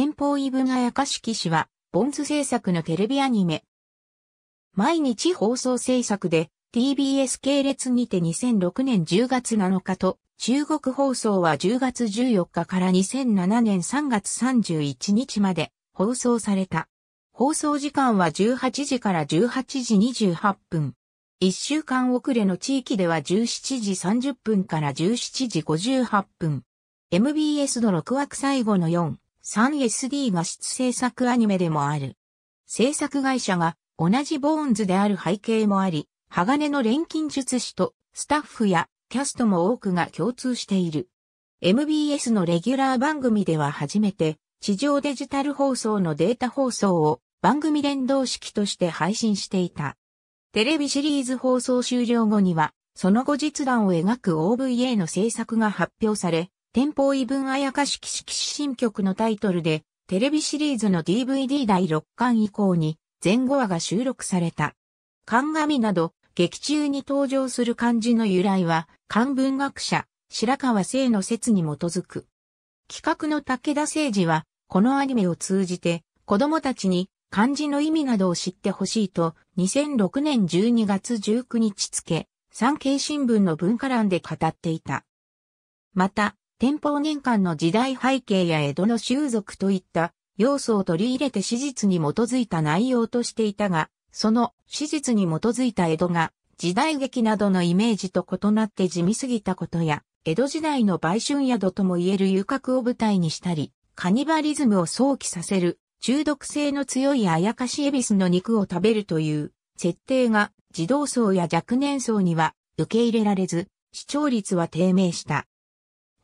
天保イブガヤカシキ氏は、ボンズ制作のテレビアニメ。毎日放送制作で、TBS 系列にて2006年10月7日と、中国放送は10月14日から2007年3月31日まで放送された。放送時間は18時から18時28分。1週間遅れの地域では17時30分から17時58分。MBS の6枠最後の4。3SD 画質制作アニメでもある。制作会社が同じボーンズである背景もあり、鋼の錬金術師とスタッフやキャストも多くが共通している。MBS のレギュラー番組では初めて地上デジタル放送のデータ放送を番組連動式として配信していた。テレビシリーズ放送終了後には、その後実談を描く OVA の制作が発表され、天保異文あやかし騎士騎士新曲のタイトルで、テレビシリーズの DVD 第6巻以降に、前後話が収録された。鑑など、劇中に登場する漢字の由来は、漢文学者、白川聖の説に基づく。企画の武田誠治は、このアニメを通じて、子供たちに漢字の意味などを知ってほしいと、2006年12月19日付、産経新聞の文化欄で語っていた。また、天保年間の時代背景や江戸の習俗といった要素を取り入れて史実に基づいた内容としていたが、その史実に基づいた江戸が時代劇などのイメージと異なって地味すぎたことや、江戸時代の売春宿とも言える遊郭を舞台にしたり、カニバリズムを想起させる、中毒性の強いあやかしエビスの肉を食べるという設定が児童層や若年層には受け入れられず、視聴率は低迷した。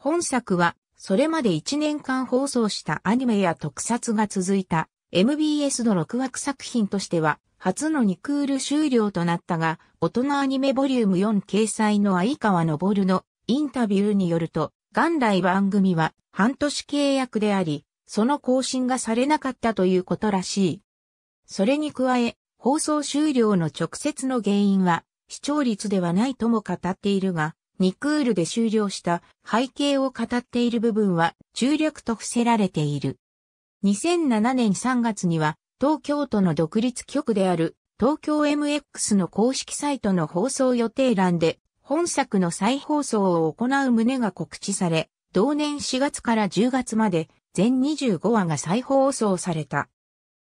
本作は、それまで1年間放送したアニメや特撮が続いた MBS の6枠作品としては、初の2クール終了となったが、大人アニメボリューム4掲載の相川昇のインタビューによると、元来番組は半年契約であり、その更新がされなかったということらしい。それに加え、放送終了の直接の原因は、視聴率ではないとも語っているが、2クールで終了した背景を語っている部分は中略と伏せられている。2007年3月には東京都の独立局である東京 MX の公式サイトの放送予定欄で本作の再放送を行う旨が告知され、同年4月から10月まで全25話が再放送された。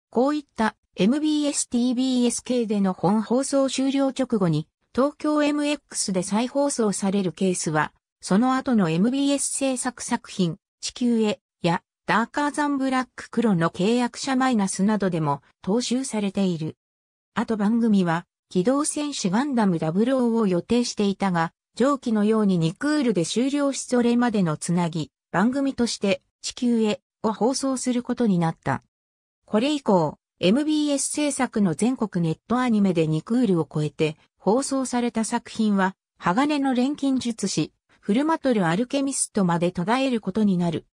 こういった MBS TBS 系での本放送終了直後に東京 MX で再放送されるケースは、その後の MBS 制作作品、地球へ、や、ダーカーザンブラック黒の契約者マイナスなどでも踏襲されている。あと番組は、機動戦士ガンダム00を予定していたが、上記のようにニクールで終了しそれまでのつなぎ、番組として地球へを放送することになった。これ以降、MBS 制作の全国ネットアニメでニクールを超えて放送された作品は、鋼の錬金術師、フルマトルアルケミストまで途絶えることになる。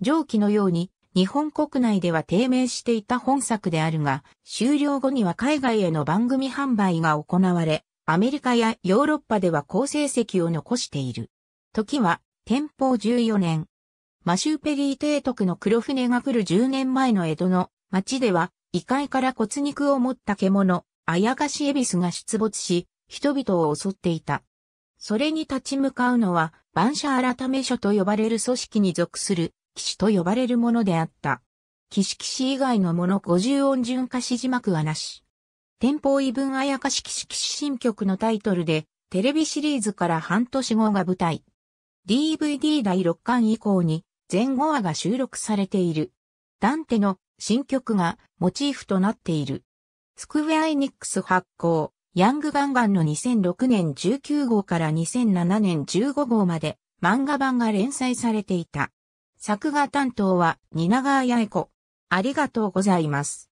上記のように、日本国内では低迷していた本作であるが、終了後には海外への番組販売が行われ、アメリカやヨーロッパでは好成績を残している。時は、天保14年。マシューペリー提督の黒船が来る10年前の江戸の町では、異界から骨肉を持った獣、あやかしエビスが出没し、人々を襲っていた。それに立ち向かうのは、万社改め書と呼ばれる組織に属する、騎士と呼ばれるものであった。騎士騎士以外のもの五十音順化し字幕はなし。天保異文あやかし騎士騎士新曲のタイトルで、テレビシリーズから半年後が舞台。DVD 第6巻以降に、全5話が収録されている。ダンテの新曲がモチーフとなっている。スクウェアエニックス発行、ヤングガンガンの2006年19号から2007年15号まで漫画版が連載されていた。作画担当は蜷川八重子。ありがとうございます。